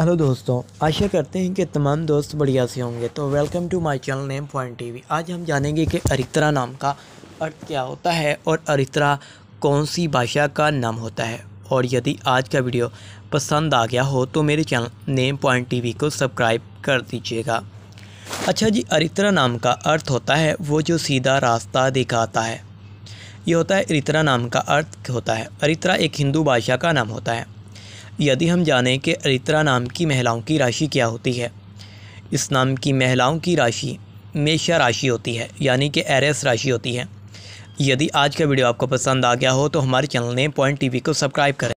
hello दोस्तों आशा करते हैं कि तमाम दोस्त बढ़िया से होंगे तो welcome to my channel name point TV आज हम जानेंगे कि अरित्रा नाम का अर्थ क्या होता है और अरित्रा कौन सी भाषा का नाम होता है और यदि आज का वीडियो पसंद आ गया हो तो मेरे चैनल नेम पॉइंट टीवी को सब्सक्राइब कर दीजिएगा अच्छा जी अरित्रा नाम का अर्थ होता है वो जो सीधा रास्ता दिखाता है ये होता है अरित्रा नाम का अर्थ होता है अरित्रा एक हिंदू भाषा का नाम होता है यदि हम जानें कि अरित्रा नाम की महिलाओं की राशि क्या होती है इस नाम की महिलाओं की राशि मेषा राशि होती है यानी कि एरेस राशि होती है यदि आज का वीडियो आपको पसंद आ गया हो तो हमारे चैनल ने पॉइंट टीवी को सब्सक्राइब करें